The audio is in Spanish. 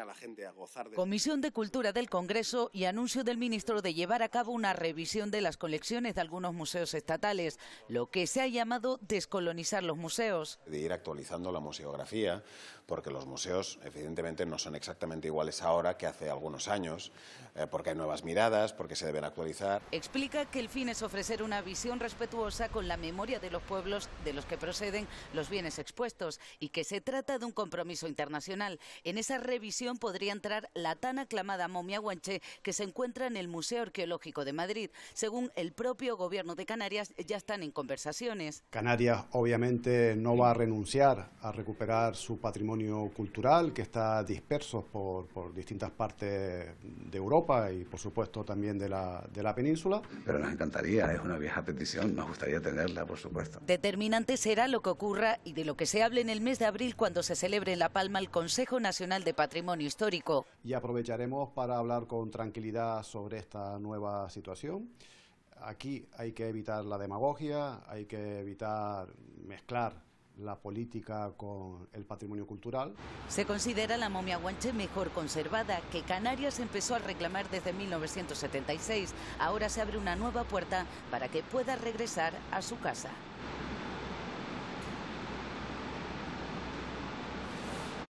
a la gente a gozar de... Comisión de Cultura del Congreso y anuncio del ministro de llevar a cabo una revisión de las colecciones de algunos museos estatales, lo que se ha llamado descolonizar los museos. De ir actualizando la museografía, porque los museos evidentemente no son exactamente iguales ahora que hace algunos años, eh, porque hay nuevas miradas, porque se deben actualizar. Explica que el fin es ofrecer una visión respetuosa con la memoria de los pueblos de los que proceden los bienes expuestos y que se trata de un compromiso internacional. En esa revisión podría entrar la tan aclamada momia guanche que se encuentra en el Museo Arqueológico de Madrid. Según el propio gobierno de Canarias, ya están en conversaciones. Canarias obviamente no va a renunciar a recuperar su patrimonio cultural que está disperso por, distintas partes de Europa y por supuesto también de la, de la península. Pero nos encantaría, es una vieja petición, nos gustaría tenerla, por supuesto. Determinante será lo que ocurra y de lo que se hable en el mes de abril cuando se celebre en La Palma el Consejo Nacional de Patrimonio histórico. Y aprovecharemos para hablar con tranquilidad sobre esta nueva situación. Aquí hay que evitar la demagogia, hay que evitar mezclar la política con el patrimonio cultural. Se considera la momia guanche mejor conservada, que Canarias empezó a reclamar desde 1976. Ahora se abre una nueva puerta para que pueda regresar a su casa.